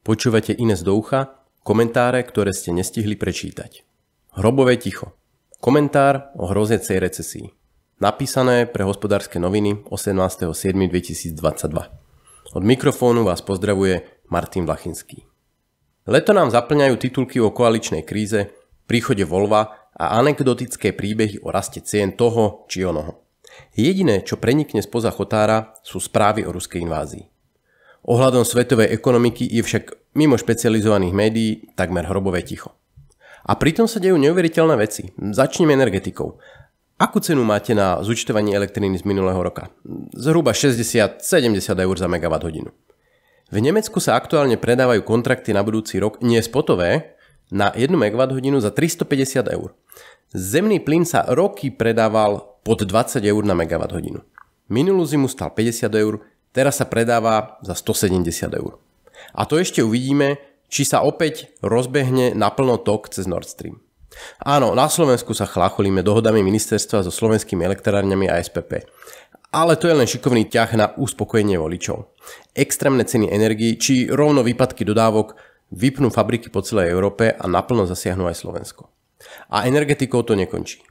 Počúvate Ines do ucha, komentáre, ktoré ste nestihli prečítať. Hrobové ticho. Komentár o hrozecej recesii. Napísané pre hospodárske noviny 18.7.2022. Od mikrofónu vás pozdravuje Martin Vlachinský. Leto nám zaplňajú titulky o koaličnej kríze, príchode Volva a anekdotické príbehy o raste cien toho či onoho. Jediné, čo prenikne spoza chotára, sú správy o ruskej invázii. Ohľadom svetovej ekonomiky je však mimo špecializovaných médií takmer hrobové ticho. A pritom sa dejú neuveriteľné veci. Začneme energetikou. Akú cenu máte na zúčtovanie elektriny z minulého roka? Zhruba 60-70 eur za megawatt hodinu. V Nemecku sa aktuálne predávajú kontrakty na budúci rok nespotové na 1 hodinu za 350 eur. Zemný plyn sa roky predával pod 20 eur na hodinu. Minulú zimu stal 50 eur, Teraz sa predáva za 170 eur. A to ešte uvidíme, či sa opäť rozbehne naplno tok cez Nord Stream. Áno, na Slovensku sa chlácholíme dohodami ministerstva so slovenskými elektrárňami a SPP. Ale to je len šikovný ťah na uspokojenie voličov. Extrémne ceny energii či rovno výpadky dodávok vypnú fabriky po celej Európe a naplno zasiahnu aj Slovensko. A energetikou to nekončí.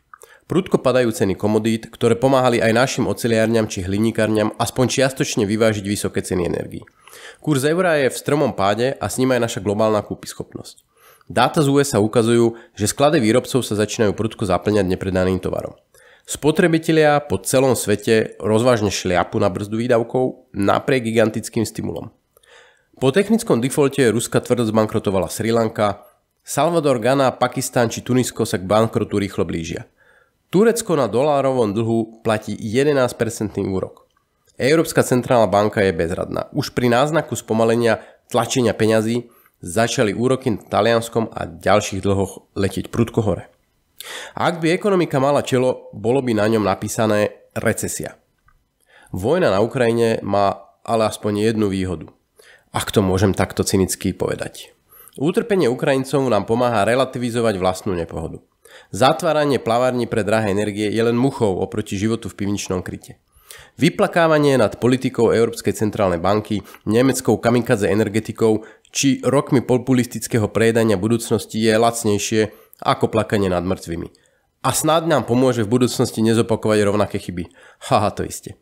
Prudko padajú ceny komodít, ktoré pomáhali aj našim oceliárňam či hliníkarňam aspoň čiastočne vyvážiť vysoké ceny energii. Kurz eura je v stromom páde a s ním aj naša globálna kúpyschopnosť. Dáta z USA ukazujú, že sklady výrobcov sa začínajú prudko zaplňať nepredaným tovarom. Spotrebitelia po celom svete rozvážne šliapu na brzdu výdavkov napriek gigantickým stimulom. Po technickom defalte Ruska tvrdo zbankrotovala Sri Lanka, Salvador, Ghana, Pakistan či Tunisko sa k bankrotu rýchlo blížia – Turecko na dolárovom dlhu platí 11% úrok. Európska centrálna banka je bezradná. Už pri náznaku spomalenia tlačenia peňazí začali úroky na talianskom a ďalších dlhoch letieť prudko hore. A ak by ekonomika mala čelo, bolo by na ňom napísané recesia. Vojna na Ukrajine má ale aspoň jednu výhodu. Ak to môžem takto cynicky povedať. Útrpenie Ukrajincov nám pomáha relativizovať vlastnú nepohodu. Zatváranie plavární pre drahé energie je len muchou oproti životu v pivničnom kryte. Vyplakávanie nad politikou Európskej centrálnej banky, nemeckou kamikaze energetikou či rokmi populistického prejedania budúcnosti je lacnejšie ako plakanie nad mŕtvými. A snáď nám pomôže v budúcnosti nezopakovať rovnaké chyby. Haha, to isté.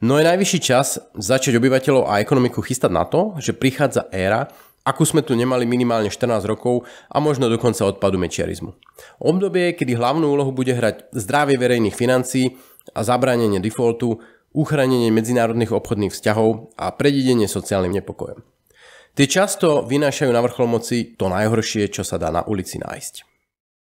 No je najvyšší čas začať obyvateľov a ekonomiku chystať na to, že prichádza éra, akú sme tu nemali minimálne 14 rokov a možno dokonca odpadu mečiarizmu. Obdobie, kedy hlavnú úlohu bude hrať zdravie verejných financií a zabránenie defaultu, uchránenie medzinárodných obchodných vzťahov a predidenie sociálnym nepokojom. Tie často vynášajú na vrchol moci to najhoršie, čo sa dá na ulici nájsť.